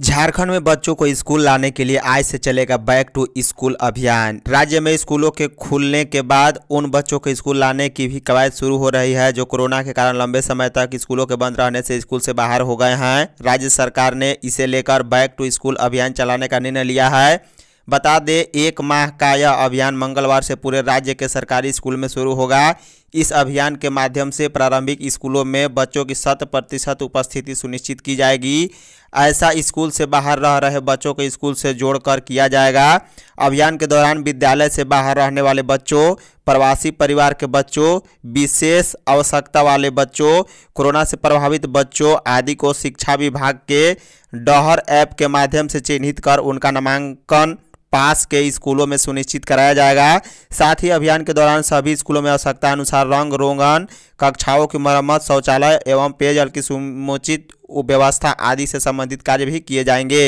झारखंड में बच्चों को स्कूल लाने के लिए आज से चलेगा बैक टू स्कूल अभियान राज्य में स्कूलों के खुलने के बाद उन बच्चों को स्कूल लाने की भी कवायद शुरू हो रही है जो कोरोना के कारण लंबे समय तक स्कूलों के बंद रहने से स्कूल से बाहर हो गए हैं राज्य सरकार ने इसे लेकर बैक टू स्कूल अभियान चलाने का निर्णय लिया है बता दें एक माह का यह अभियान मंगलवार से पूरे राज्य के सरकारी स्कूल में शुरू होगा इस अभियान के माध्यम से प्रारंभिक स्कूलों में बच्चों की शत प्रतिशत उपस्थिति सुनिश्चित की जाएगी ऐसा स्कूल से बाहर रह रहे बच्चों को स्कूल से जोड़कर किया जाएगा अभियान के दौरान विद्यालय से बाहर रहने वाले बच्चों प्रवासी परिवार के बच्चों विशेष आवश्यकता वाले बच्चों कोरोना से प्रभावित बच्चों आदि को शिक्षा विभाग के डहर ऐप के माध्यम से चिन्हित कर उनका नामांकन पास के स्कूलों में सुनिश्चित कराया जाएगा साथ ही अभियान के दौरान सभी स्कूलों में आवश्यकता अनुसार रंग रोगन कक्षाओं की मरम्मत शौचालय एवं पेयजल की समुचित व्यवस्था आदि से संबंधित कार्य भी किए जाएंगे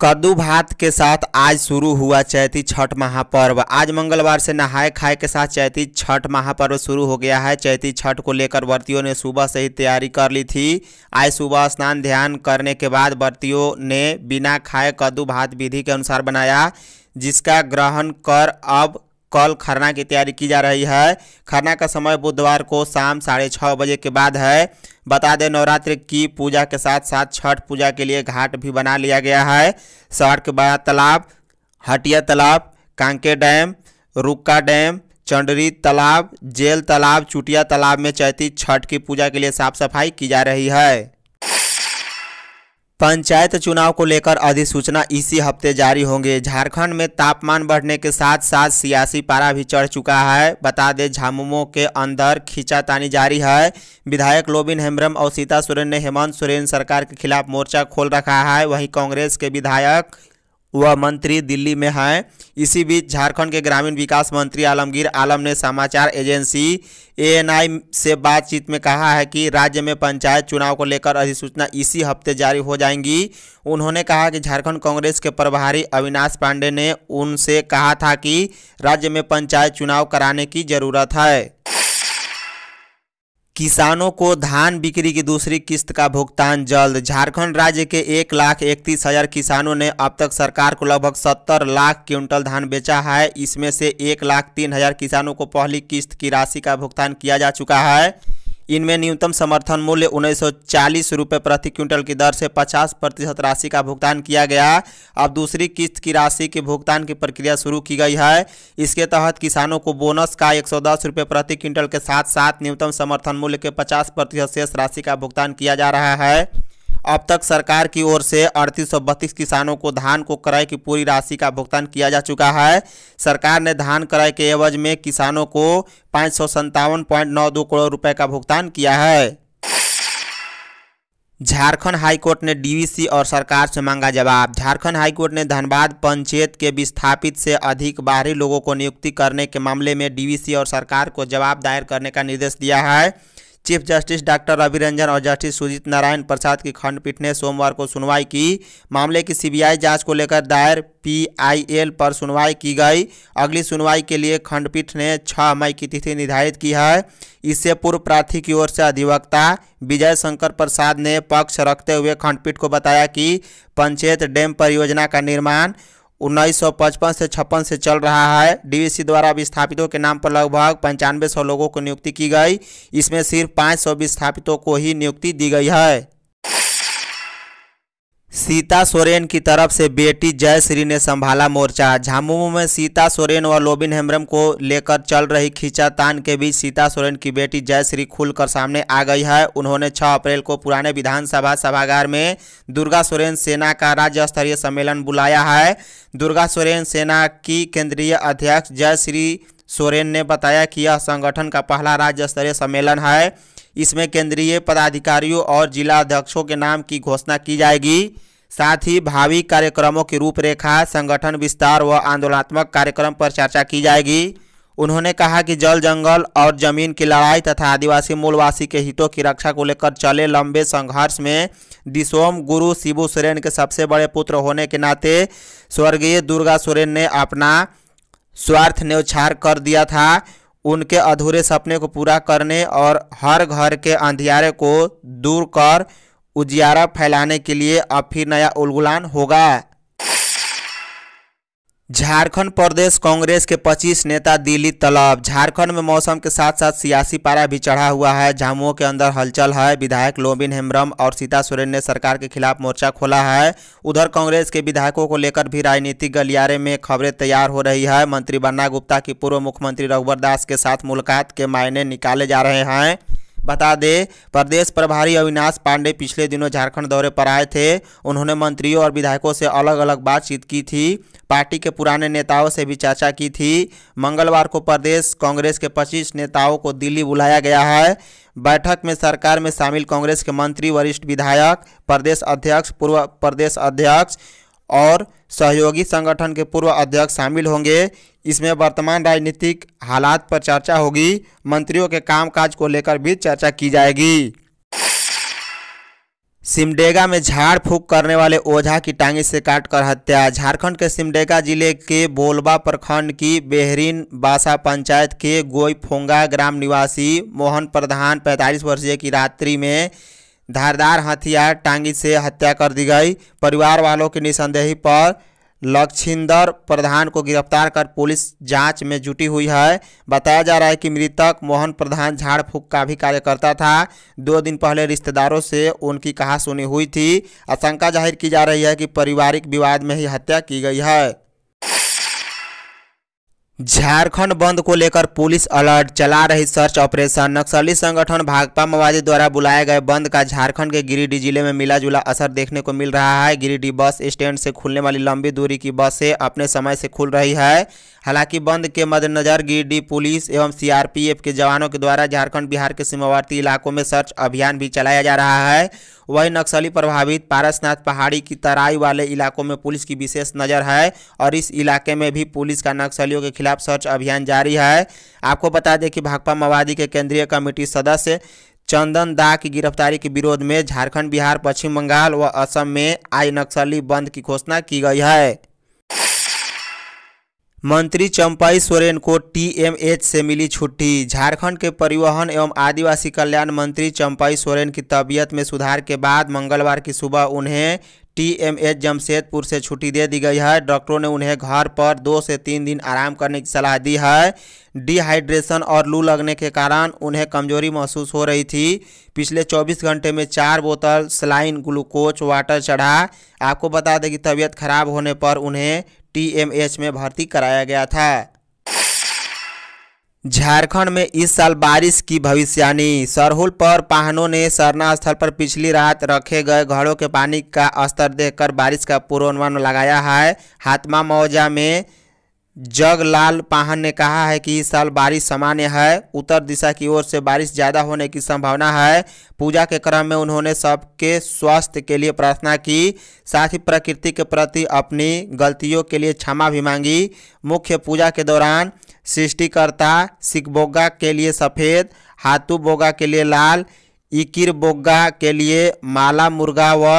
कद्दू भात के साथ आज शुरू हुआ चैती छठ महापर्व आज मंगलवार से नहाए खाए के साथ चैती छठ महापर्व शुरू हो गया है चैती छठ को लेकर व्रतियों ने सुबह से ही तैयारी कर ली थी आज सुबह स्नान ध्यान करने के बाद व्रतियों ने बिना खाए कद्दू भात विधि के अनुसार बनाया जिसका ग्रहण कर अब कल खरना की तैयारी की जा रही है खरना का समय बुधवार को शाम साढ़े छः बजे के बाद है बता दें नवरात्र की पूजा के साथ साथ छठ पूजा के लिए घाट भी बना लिया गया है शहर के बड़ा तालाब हटिया तालाब कांके डैम रुक्का डैम चंडरी तालाब जेल तालाब चुटिया तालाब में चैती छठ की पूजा के लिए साफ सफाई की जा रही है पंचायत चुनाव को लेकर अधिसूचना इसी हफ्ते जारी होंगे झारखंड में तापमान बढ़ने के साथ साथ सियासी पारा भी चढ़ चुका है बता दें झामुमो के अंदर खींचातानी जारी है विधायक लोबिन हेम्ब्रम और सीता सोरेन ने हेमंत सोरेन सरकार के खिलाफ मोर्चा खोल रखा है वहीं कांग्रेस के विधायक वह मंत्री दिल्ली में हैं इसी बीच झारखंड के ग्रामीण विकास मंत्री आलमगीर आलम ने समाचार एजेंसी एएनआई से बातचीत में कहा है कि राज्य में पंचायत चुनाव को लेकर अधिसूचना इसी हफ्ते जारी हो जाएंगी उन्होंने कहा कि झारखंड कांग्रेस के प्रभारी अविनाश पांडे ने उनसे कहा था कि राज्य में पंचायत चुनाव कराने की जरूरत है किसानों को धान बिक्री की दूसरी किस्त का भुगतान जल्द झारखंड राज्य के एक लाख इकतीस हजार किसानों ने अब तक सरकार को लगभग सत्तर लाख क्विंटल धान बेचा है इसमें से एक लाख तीन हजार किसानों को पहली किस्त की राशि का भुगतान किया जा चुका है इनमें न्यूनतम समर्थन मूल्य उन्नीस सौ चालीस रुपये प्रति क्विंटल की दर से 50 प्रतिशत राशि का भुगतान किया गया अब दूसरी किस्त की राशि के भुगतान की प्रक्रिया शुरू की गई है इसके तहत किसानों को बोनस का एक सौ प्रति क्विंटल के साथ साथ न्यूनतम समर्थन मूल्य के 50 प्रतिशत शेष राशि का भुगतान किया जा रहा है अब तक सरकार की ओर से अड़तीस किसानों को धान को क्रय की पूरी राशि का भुगतान किया जा चुका है सरकार ने धान क्रय के एवज में किसानों को पाँच करोड़ रुपए का भुगतान किया है झारखंड हाईकोर्ट ने डीवीसी और सरकार से मांगा जवाब झारखंड हाईकोर्ट ने धनबाद पंचायत के विस्थापित से अधिक बाहरी लोगों को नियुक्ति करने के मामले में डीवीसी और सरकार को जवाब दायर करने का निर्देश दिया है chief justice doctor Ravi Ranjan और जस्टिस सुजीत नारायण प्रसाद की खंडपीठ ने सोमवार को सुनवाई की मामले की सीबीआई जांच को लेकर दायर पीआईएल पर सुनवाई की गई अगली सुनवाई के लिए खंडपीठ ने 6 मई की तिथि निर्धारित की है इससे पूर्व प्रार्थी की ओर से अधिवक्ता विजय शंकर प्रसाद ने पक्ष रखते हुए खंडपीठ को बताया कि पंचेत डैम परियोजना का निर्माण उन्नीस सौ पचपन से छप्पन से चल रहा है डीवीसी द्वारा विस्थापितों के नाम पर लगभग पंचानवे सौ लोगों को नियुक्ति की गई इसमें सिर्फ पाँच सौ विस्थापितों को ही नियुक्ति दी गई है सीता सोरेन की तरफ से बेटी जयश्री ने संभाला मोर्चा झामुमो में सीता सोरेन और लोबिन हेम्ब्रम को लेकर चल रही खींचातान के बीच सीता सोरेन की बेटी जयश्री खुलकर सामने आ गई है उन्होंने 6 अप्रैल को पुराने विधानसभा सभागार में दुर्गा सोरेन सेना का राज्य स्तरीय सम्मेलन बुलाया है दुर्गा सोरेन सेना की केंद्रीय अध्यक्ष जयश्री सोरेन ने बताया कि यह संगठन का पहला राज्य स्तरीय सम्मेलन है इसमें केंद्रीय पदाधिकारियों और जिलाध्यक्षों के नाम की घोषणा की जाएगी साथ ही भावी कार्यक्रमों की रूपरेखा संगठन विस्तार व आंदोलनात्मक कार्यक्रम पर चर्चा की जाएगी उन्होंने कहा कि जल जंगल और जमीन की लड़ाई तथा आदिवासी मूलवासी के हितों की रक्षा को लेकर चले लंबे संघर्ष में दिसोम गुरु शिबू सोरेन के सबसे बड़े पुत्र होने के नाते स्वर्गीय दुर्गा सोरेन ने अपना स्वार्थ न्यौछार कर दिया था उनके अधूरे सपने को पूरा करने और हर घर के अंधियारे को दूर कर उजियारा फैलाने के लिए अब फिर नया उलगुलान होगा झारखंड प्रदेश कांग्रेस के 25 नेता दिल्ली तलब झारखंड में मौसम के साथ साथ सियासी पारा भी चढ़ा हुआ है झामुओं के अंदर हलचल है विधायक लोबिन हेम्ब्रम और सीता सोरेन ने सरकार के खिलाफ मोर्चा खोला है उधर कांग्रेस के विधायकों को लेकर भी राजनीतिक गलियारे में खबरें तैयार हो रही है मंत्री बन्ना गुप्ता की पूर्व मुख्यमंत्री रघुवर दास के साथ मुलाकात के मायने निकाले जा रहे हैं बता दें प्रदेश प्रभारी अविनाश पांडे पिछले दिनों झारखंड दौरे पर आए थे उन्होंने मंत्रियों और विधायकों से अलग अलग बातचीत की थी पार्टी के पुराने नेताओं से भी चर्चा की थी मंगलवार को प्रदेश कांग्रेस के 25 नेताओं को दिल्ली बुलाया गया है बैठक में सरकार में शामिल कांग्रेस के मंत्री वरिष्ठ विधायक प्रदेश अध्यक्ष पूर्व प्रदेश अध्यक्ष और सहयोगी संगठन के पूर्व अध्यक्ष शामिल होंगे इसमें वर्तमान राजनीतिक हालात पर चर्चा होगी मंत्रियों के कामकाज को लेकर भी चर्चा की जाएगी सिमडेगा में झाड़ फूक करने वाले ओझा की टांगी से काटकर हत्या झारखंड के सिमडेगा जिले के बोलबा प्रखंड की बेहरीन बासा पंचायत के गोईफोंगा ग्राम निवासी मोहन प्रधान 45 वर्षीय की रात्रि में धारदार हथियार टांगी से हत्या कर दी गई परिवार वालों की निसंदेही पर लक्षिंदर प्रधान को गिरफ्तार कर पुलिस जांच में जुटी हुई है बताया जा रहा है कि मृतक मोहन प्रधान झाड़ का भी कार्यकर्ता था दो दिन पहले रिश्तेदारों से उनकी कहासुनी हुई थी आशंका जाहिर की जा रही है कि पारिवारिक विवाद में ही हत्या की गई है झारखंड बंद को लेकर पुलिस अलर्ट चला रही सर्च ऑपरेशन नक्सली संगठन भाकपा माओवादी द्वारा बुलाए गए बंद का झारखंड के गिरिडीह जिले में मिला जुला असर देखने को मिल रहा है गिरिडीह बस स्टैंड से खुलने वाली लंबी दूरी की बसें अपने समय से खुल रही है हालांकि बंद के मद्देनजर गिरिडीह पुलिस एवं सी के जवानों के द्वारा झारखंड बिहार के सीमावर्ती इलाकों में सर्च अभियान भी चलाया जा रहा है वही नक्सली प्रभावित पारसनाथ पहाड़ी की तराई वाले इलाकों में पुलिस की विशेष नज़र है और इस इलाके में भी पुलिस का नक्सलियों के खिलाफ सर्च अभियान जारी है आपको बता दें कि भाकपा माओवादी के केंद्रीय कमेटी सदस्य चंदन दा की गिरफ्तारी के विरोध में झारखंड बिहार पश्चिम बंगाल व असम में आज नक्सली बंद की घोषणा की गई है मंत्री चंपाई सोरेन को टीएमएच से मिली छुट्टी झारखंड के परिवहन एवं आदिवासी कल्याण मंत्री चंपाई सोरेन की तबीयत में सुधार के बाद मंगलवार की सुबह उन्हें टीएमएच जमशेदपुर से छुट्टी दे दी गई है डॉक्टरों ने उन्हें घर पर दो से तीन दिन आराम करने की सलाह दी है डिहाइड्रेशन और लू लगने के कारण उन्हें कमजोरी महसूस हो रही थी पिछले 24 घंटे में चार बोतल स्लाइन ग्लूकोज वाटर चढ़ा आपको बता दें कि तबीयत खराब होने पर उन्हें टीएमएच में भर्ती कराया गया था झारखंड में इस साल बारिश की भविष्यवाणी सरहुल पर पाहनों ने सरना स्थल पर पिछली रात रखे गए घड़ों के पानी का स्तर देखकर बारिश का पूर्वानुमान लगाया है हाथमा मौजा में जगलाल पाहन ने कहा है कि इस साल बारिश सामान्य है उत्तर दिशा की ओर से बारिश ज़्यादा होने की संभावना है पूजा के क्रम में उन्होंने सबके स्वास्थ्य के लिए प्रार्थना की साथ ही प्रकृति के प्रति अपनी गलतियों के लिए क्षमा भी मांगी मुख्य पूजा के दौरान सृष्टिकर्ता सिकबोगा के लिए सफ़ेद हाथू बोगा के लिए लाल इकिर बोगा के लिए माला मुर्गा व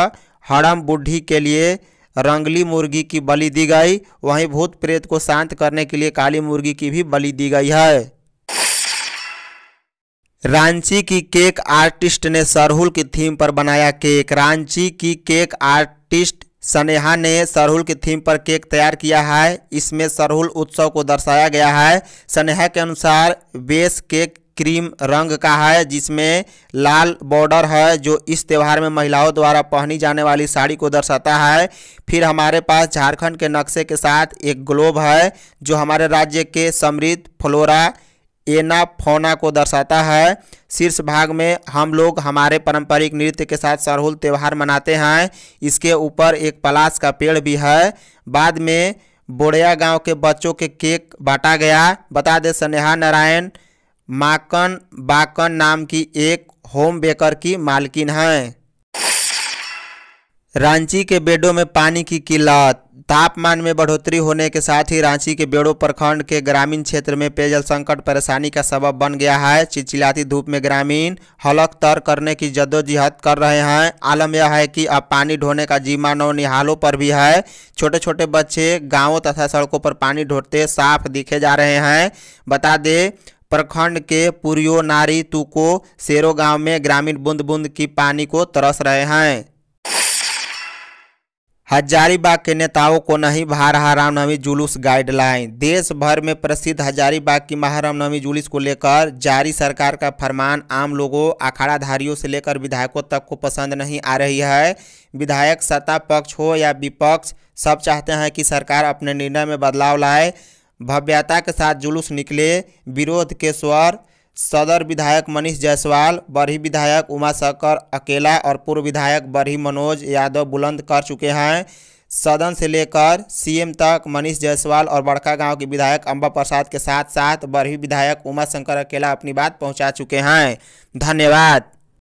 हड़म बुढ़ी के लिए रंगली मुर्गी की बलि दी गई वहीं भूत प्रेत को शांत करने के लिए काली मुर्गी की भी बलि दी गई है रांची की केक आर्टिस्ट ने सरहुल की थीम पर बनाया केक रांची की केक आर्टिस्ट स्नेहा ने सरहुल की थीम पर केक तैयार किया है इसमें सरहुल उत्सव को दर्शाया गया है स्नेहा के अनुसार बेस केक क्रीम रंग का है जिसमें लाल बॉर्डर है जो इस त्यौहार में महिलाओं द्वारा पहनी जाने वाली साड़ी को दर्शाता है फिर हमारे पास झारखंड के नक्शे के साथ एक ग्लोब है जो हमारे राज्य के समृद्ध फ्लोरा एना फौना को दर्शाता है शीर्ष भाग में हम लोग हमारे पारंपरिक नृत्य के साथ सरहुल त्यौहार मनाते हैं इसके ऊपर एक पलाश का पेड़ भी है बाद में बोड़िया गांव के बच्चों के केक बांटा गया बता दें स्नेहा नारायण माकन बाकन नाम की एक होम बेकर की मालकिन हैं रांची के बेडों में पानी की किल्लत तापमान में बढ़ोतरी होने के साथ ही रांची के बेड़ो प्रखंड के ग्रामीण क्षेत्र में पेयजल संकट परेशानी का सबब बन गया है चिचिलाती धूप में ग्रामीण हलक तर करने की जद्दोजहद कर रहे हैं आलम यह है कि अब पानी ढोने का जिम्मा नौ निहालों पर भी है छोटे छोटे बच्चे गांवों तथा सड़कों पर पानी ढोते साफ दिखे जा रहे हैं बता दें प्रखंड के पुरियो नारी तुको शेरो गाँव में ग्रामीण बूंद बूंद की पानी को तरस रहे हैं हजारीबाग के नेताओं को नहीं भा रहा रामनवमी जुलूस गाइडलाइन देश भर में प्रसिद्ध हजारीबाग की महारामनवमी जुलूस को लेकर जारी सरकार का फरमान आम लोगों अखाड़ाधारियों से लेकर विधायकों तक को पसंद नहीं आ रही है विधायक सत्ता पक्ष हो या विपक्ष सब चाहते हैं कि सरकार अपने निर्णय में बदलाव लाए भव्यता के साथ जुलूस निकले विरोध के स्वर सदर विधायक मनीष जायसवाल बरही विधायक उमा शकर अकेला और पूर्व विधायक बरही मनोज यादव बुलंद कर चुके हैं सदन से लेकर सीएम तक मनीष जायसवाल और बड़का गांव के विधायक अंबा प्रसाद के साथ साथ बरही विधायक उमा शंकर अकेला अपनी बात पहुंचा चुके हैं धन्यवाद